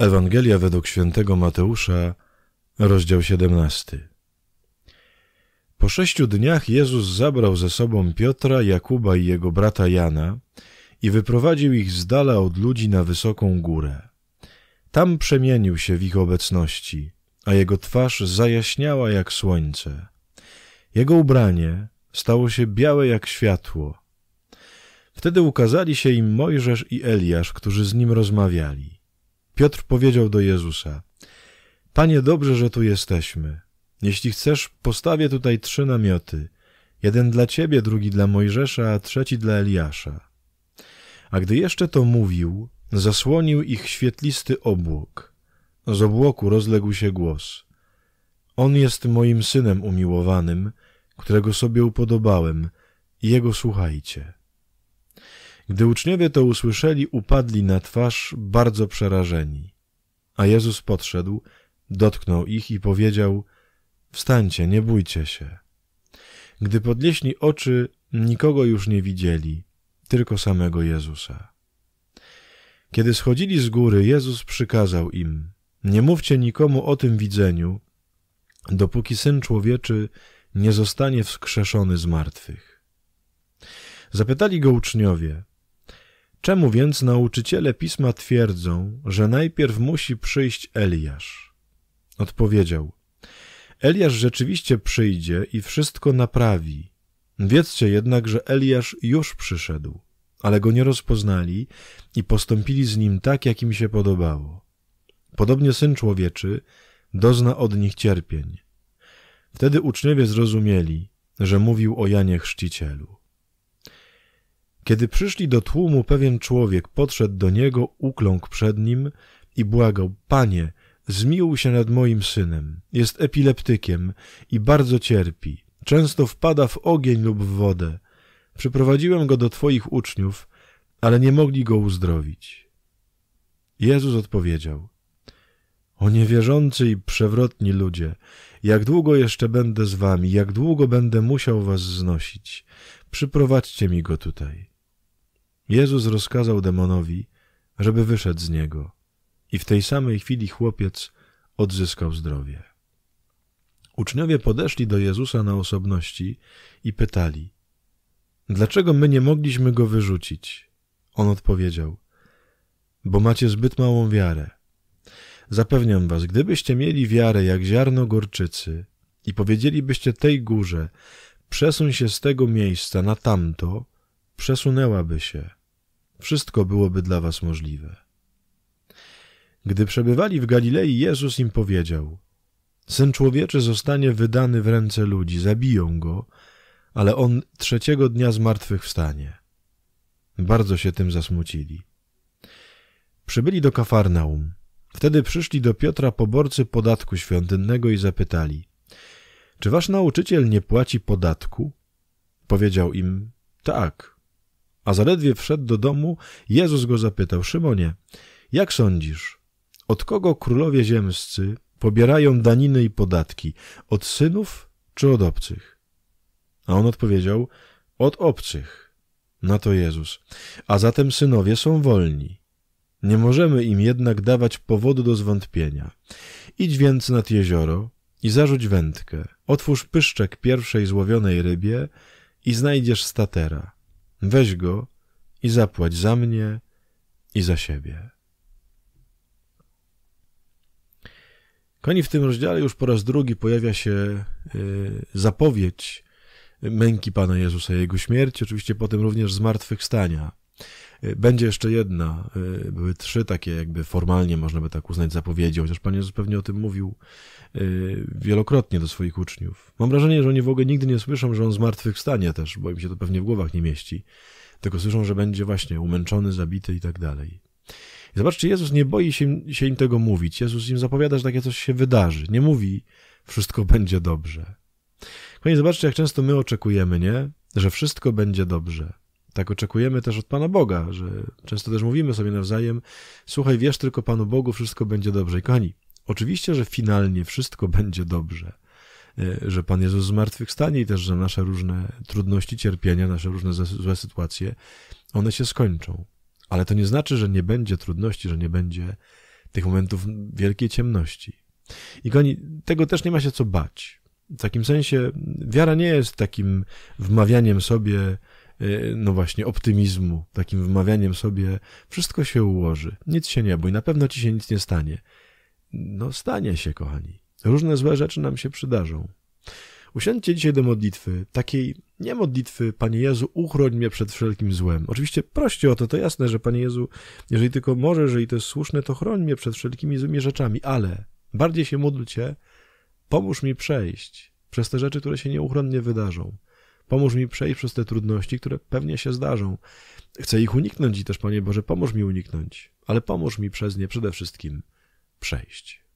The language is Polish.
Ewangelia według świętego Mateusza, rozdział 17. Po sześciu dniach Jezus zabrał ze sobą Piotra, Jakuba i jego brata Jana i wyprowadził ich z dala od ludzi na wysoką górę. Tam przemienił się w ich obecności, a jego twarz zajaśniała jak słońce. Jego ubranie stało się białe jak światło. Wtedy ukazali się im Mojżesz i Eliasz, którzy z nim rozmawiali. Piotr powiedział do Jezusa: Panie, dobrze, że tu jesteśmy. Jeśli chcesz, postawię tutaj trzy namioty: jeden dla ciebie, drugi dla Mojżesza, a trzeci dla Eliasza. A gdy jeszcze to mówił, zasłonił ich świetlisty obłok. Z obłoku rozległ się głos: On jest moim synem umiłowanym, którego sobie upodobałem, i jego słuchajcie. Gdy uczniowie to usłyszeli, upadli na twarz, bardzo przerażeni. A Jezus podszedł, dotknął ich i powiedział: Wstańcie, nie bójcie się. Gdy podnieśli oczy, nikogo już nie widzieli, tylko samego Jezusa. Kiedy schodzili z góry, Jezus przykazał im: Nie mówcie nikomu o tym widzeniu, dopóki syn człowieczy nie zostanie wskrzeszony z martwych. Zapytali go uczniowie: Czemu więc nauczyciele pisma twierdzą, że najpierw musi przyjść Eliasz? Odpowiedział: Eliasz rzeczywiście przyjdzie i wszystko naprawi. Wiedzcie jednak, że Eliasz już przyszedł, ale go nie rozpoznali i postąpili z nim tak, jak im się podobało. Podobnie syn człowieczy dozna od nich cierpień. Wtedy uczniowie zrozumieli, że mówił o Janie Chrzcicielu. Kiedy przyszli do tłumu, pewien człowiek podszedł do niego, ukląkł przed nim i błagał: Panie, zmiłuj się nad moim synem. Jest epileptykiem i bardzo cierpi. Często wpada w ogień lub w wodę. Przyprowadziłem go do Twoich uczniów, ale nie mogli go uzdrowić. Jezus odpowiedział: O niewierzący i przewrotni ludzie, jak długo jeszcze będę z wami, jak długo będę musiał was znosić? Przyprowadźcie mi go tutaj. Jezus rozkazał demonowi, żeby wyszedł z niego, i w tej samej chwili chłopiec odzyskał zdrowie. Uczniowie podeszli do Jezusa na osobności i pytali: Dlaczego my nie mogliśmy go wyrzucić? On odpowiedział: Bo macie zbyt małą wiarę. Zapewniam was, gdybyście mieli wiarę jak ziarno gorczycy i powiedzielibyście tej górze: przesuń się z tego miejsca na tamto, przesunęłaby się wszystko byłoby dla was możliwe. Gdy przebywali w Galilei, Jezus im powiedział: Syn człowieczy zostanie wydany w ręce ludzi, zabiją go, ale on trzeciego dnia zmartwychwstanie. Bardzo się tym zasmucili. Przybyli do Kafarnaum. Wtedy przyszli do Piotra poborcy podatku świątynnego i zapytali: Czy wasz nauczyciel nie płaci podatku? Powiedział im: Tak a zaledwie wszedł do domu, Jezus go zapytał: Szymonie, jak sądzisz, od kogo królowie ziemscy pobierają daniny i podatki? Od synów czy od obcych? A on odpowiedział: Od obcych. Na to Jezus: A zatem synowie są wolni. Nie możemy im jednak dawać powodu do zwątpienia. Idź więc nad jezioro i zarzuć wędkę. Otwórz pyszczek pierwszej złowionej rybie i znajdziesz statera. Weź go i zapłać za mnie i za siebie. Koni w tym rozdziale już po raz drugi pojawia się y, zapowiedź męki Pana Jezusa, Jego śmierci, oczywiście potem również zmartwychwstania. Y, będzie jeszcze jedna, y, były trzy takie jakby formalnie można by tak uznać zapowiedzi, chociaż Pan Jezus pewnie o tym mówił y, wielokrotnie do swoich uczniów. Mam wrażenie, że oni w ogóle nigdy nie słyszą, że On zmartwychwstanie też, bo im się to pewnie w głowach nie mieści, tylko słyszą, że będzie właśnie umęczony, zabity i tak dalej. I zobaczcie, Jezus nie boi się, się im tego mówić. Jezus im zapowiada, że takie coś się wydarzy. Nie mówi, wszystko będzie dobrze. Kochani, zobaczcie, jak często my oczekujemy, nie? Że wszystko będzie dobrze. Tak oczekujemy też od Pana Boga, że często też mówimy sobie nawzajem: Słuchaj, wiesz tylko Panu Bogu, wszystko będzie dobrze. I kochani, oczywiście, że finalnie wszystko będzie dobrze e, że Pan Jezus zmartwychwstanie i też, że nasze różne trudności, cierpienia, nasze różne złe sytuacje, one się skończą. Ale to nie znaczy, że nie będzie trudności, że nie będzie tych momentów wielkiej ciemności. I koni, tego też nie ma się co bać. W takim sensie wiara nie jest takim wmawianiem sobie, Y, no właśnie, optymizmu, takim wymawianiem sobie, wszystko się ułoży, nic się nie bój, na pewno ci się nic nie stanie. No stanie się, kochani. Różne złe rzeczy nam się przydarzą. Usiądźcie dzisiaj do modlitwy, takiej nie modlitwy, Panie Jezu, uchroń mnie przed wszelkim złem. Oczywiście proście o to, to jasne, że Panie Jezu, jeżeli tylko możesz, jeżeli to jest słuszne, to chroń mnie przed wszelkimi złymi rzeczami, ale bardziej się módlcie, pomóż mi przejść przez te rzeczy, które się nieuchronnie wydarzą. Pomóż mi przejść przez te trudności, które pewnie się zdarzą. Chcę ich uniknąć i też, Panie Boże, pomóż mi uniknąć, ale pomóż mi przez nie przede wszystkim przejść.